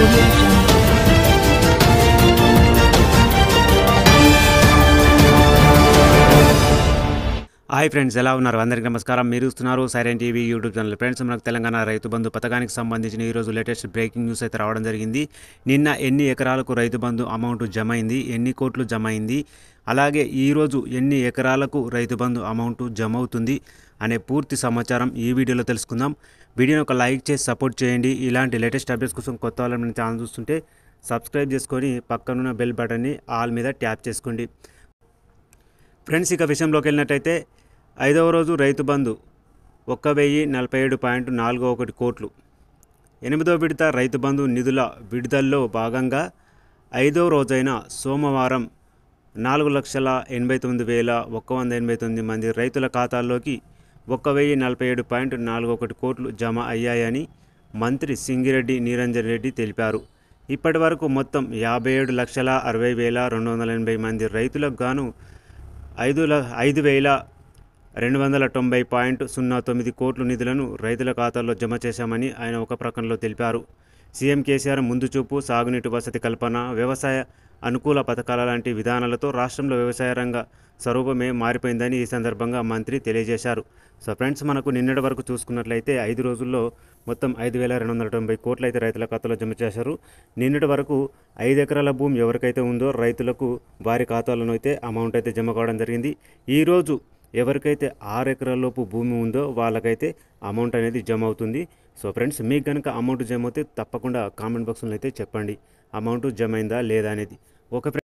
hi friends ఎలా ఉన్నారు అందరికీ నమస్కారం మీరు ఇస్తున్నారు Siren TV YouTube channel friends మనకు తెలంగాణ రైతు బంధు పథకానికి సంబంధించిన ఈరోజు లేటెస్ట్ బ్రేకింగ్ న్యూస్ అయితే రావడం జరిగింది నిన్న ఎన్ని ఎకరాలకు రైతు బంధు అమౌంట్ జమ అయింది ఎన్ని కోట్లు జమ అయింది అలాగే ఈరోజు ఎన్ని ఎకరాలకు రైతు బంధు అమౌంట్ జమ అవుతుంది అనే పూర్తి సమాచారం ఈ వీడియోలో తెలుసుకుందాం వీడియోని ఒక లైక్ చేసి సపోర్ట్ చేయండి ఇలాంటి లేటెస్ట్ అప్డేట్స్ కోసం కొత్త వాళ్ళు మన ఛానల్ చూస్తుంటే సబ్స్క్రైబ్ చేసుకొని పక్కనున్న బెల్ బటన్ని ఆల్ మీద ట్యాప్ చేసుకోండి ఫ్రెండ్స్ ఇక విషయంలోకి వెళ్ళినట్టయితే ఐదవ రోజు రైతు బంధు ఒక్క వెయ్యి నలభై ఏడు పాయింట్ నాలుగు ఒకటి కోట్లు ఎనిమిదో విడత రైతు బంధు నిధుల విడుదలలో భాగంగా ఐదవ రోజైన సోమవారం నాలుగు లక్షల ఎనభై తొమ్మిది వేల ఒక్క వంద ఎనభై తొమ్మిది మంది రైతుల ఖాతాల్లోకి ఒక్క వెయ్యి నలభై ఏడు పాయింట్ నాలుగు ఒకటి కోట్లు జమ అయ్యాయని మంత్రి సింగిరెడ్డి నిరంజన్ రెడ్డి తెలిపారు ఇప్పటి వరకు మొత్తం యాభై ఏడు లక్షల అరవై వేల రెండు వందల ఎనభై మంది రైతులకు గాను ఐదు ఐదు వేల రెండు వందల తొంభై పాయింట్ సున్నా తొమ్మిది కోట్లు నిధులను రైతుల ఖాతాల్లో జమ చేశామని ఆయన ఒక ప్రకటనలో తెలిపారు సీఎం కేసీఆర్ ముందు చూపు సాగునీటి వసతి కల్పన వ్యవసాయ అనుకూల పథకాల లాంటి విధానాలతో రాష్ట్రంలో వ్యవసాయ రంగ స్వరూపమే మారిపోయిందని ఈ సందర్భంగా మంత్రి తెలియజేశారు సో ఫ్రెండ్స్ మనకు నిన్నటి వరకు చూసుకున్నట్లయితే ఐదు రోజుల్లో మొత్తం ఐదు వేల రెండు వందల తొంభై కోట్లు అయితే రైతుల ఖాతాలో జమ చేశారు నిన్నటి వరకు ఐదు ఎకరాల భూమి ఎవరికైతే ఉందో రైతులకు వారి ఖాతాలను అయితే అమౌంట్ అయితే జమ కావడం జరిగింది ఈరోజు ఎవరికైతే ఆరు ఎకరాల లోపు భూమి ఉందో వాళ్ళకైతే అమౌంట్ అనేది జమ అవుతుంది సో ఫ్రెండ్స్ మీకు కనుక అమౌంట్ జమ అయితే తప్పకుండా కామెంట్ బాక్స్లో అయితే చెప్పండి అమౌంట్ జమ్ అయిందా లేదా అనేది ఒక